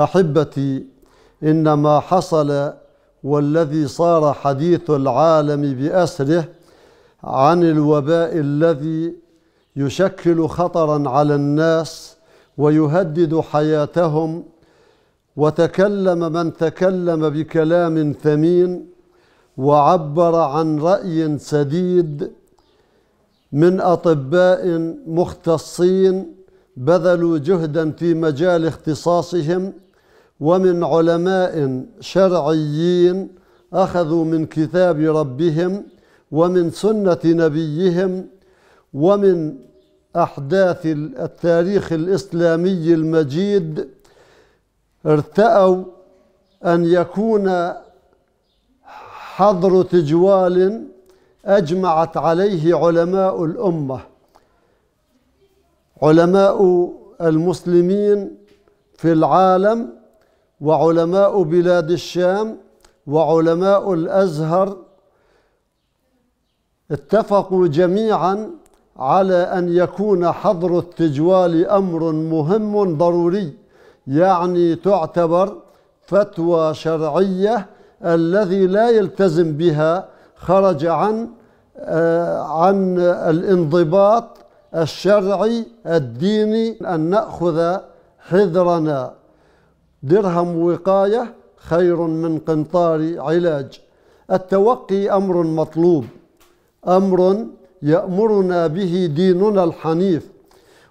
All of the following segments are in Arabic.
احبتي ان ما حصل والذي صار حديث العالم باسره عن الوباء الذي يشكل خطرا على الناس ويهدد حياتهم وتكلم من تكلم بكلام ثمين وعبر عن راي سديد من اطباء مختصين بذلوا جهدا في مجال اختصاصهم ومن علماء شرعيين أخذوا من كتاب ربهم ومن سنة نبيهم ومن أحداث التاريخ الإسلامي المجيد ارتأوا أن يكون حظر تجوال أجمعت عليه علماء الأمة علماء المسلمين في العالم وعلماء بلاد الشام وعلماء الازهر اتفقوا جميعا على ان يكون حظر التجوال امر مهم ضروري يعني تعتبر فتوى شرعيه الذي لا يلتزم بها خرج عن آه، عن الانضباط الشرعي الديني ان ناخذ حذرنا درهم وقاية خير من قنطار علاج التوقي أمر مطلوب أمر يأمرنا به ديننا الحنيف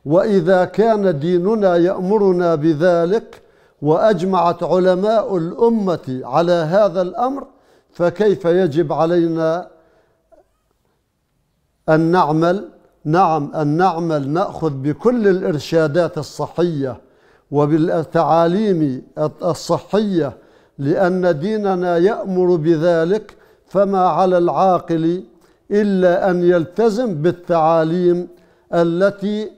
وإذا كان ديننا يأمرنا بذلك وأجمعت علماء الأمة على هذا الأمر فكيف يجب علينا أن نعمل نعم أن نعمل نأخذ بكل الإرشادات الصحية وبالتعاليم الصحية لأن ديننا يأمر بذلك فما على العاقل إلا أن يلتزم بالتعاليم التي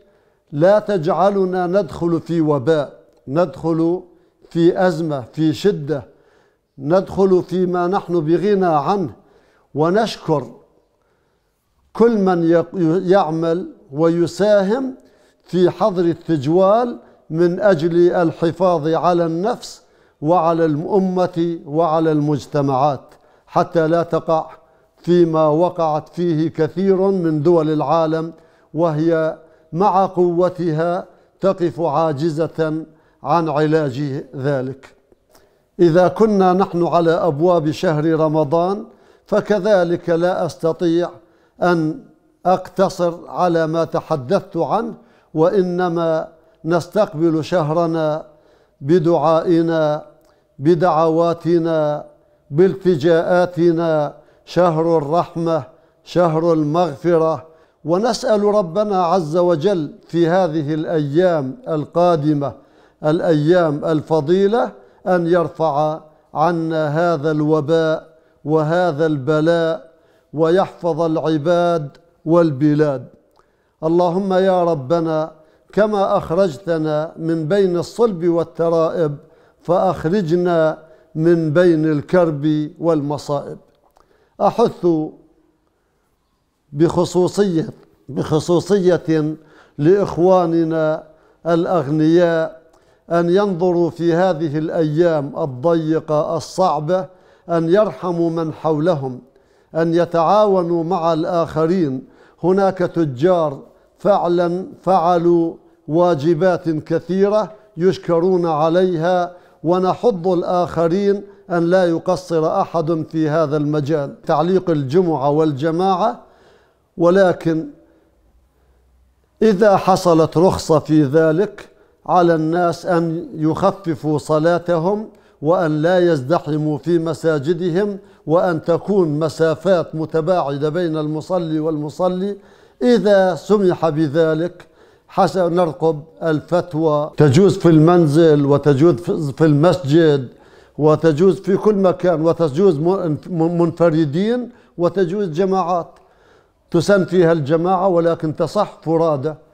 لا تجعلنا ندخل في وباء ندخل في أزمة في شدة ندخل فيما نحن بغنى عنه ونشكر كل من يعمل ويساهم في حظر التجوال من أجل الحفاظ على النفس وعلى الأمة وعلى المجتمعات حتى لا تقع فيما وقعت فيه كثير من دول العالم وهي مع قوتها تقف عاجزة عن علاج ذلك إذا كنا نحن على أبواب شهر رمضان فكذلك لا أستطيع أن أقتصر على ما تحدثت عنه وإنما نستقبل شهرنا بدعائنا بدعواتنا بالتجاءاتنا شهر الرحمه شهر المغفره ونسال ربنا عز وجل في هذه الايام القادمه الايام الفضيله ان يرفع عنا هذا الوباء وهذا البلاء ويحفظ العباد والبلاد اللهم يا ربنا كما أخرجتنا من بين الصلب والترائب فأخرجنا من بين الكرب والمصائب أحث بخصوصية بخصوصية لإخواننا الأغنياء أن ينظروا في هذه الأيام الضيقة الصعبة أن يرحموا من حولهم أن يتعاونوا مع الآخرين هناك تجار فعلا فعلوا واجبات كثيرة يشكرون عليها ونحض الآخرين أن لا يقصر أحد في هذا المجال تعليق الجمعة والجماعة ولكن إذا حصلت رخصة في ذلك على الناس أن يخففوا صلاتهم وأن لا يزدحموا في مساجدهم وأن تكون مسافات متباعدة بين المصلي والمصلي إذا سمح بذلك حسب نرقب الفتوى تجوز في المنزل وتجوز في المسجد وتجوز في كل مكان وتجوز منفردين وتجوز جماعات تسن فيها الجماعة ولكن تصح فرادة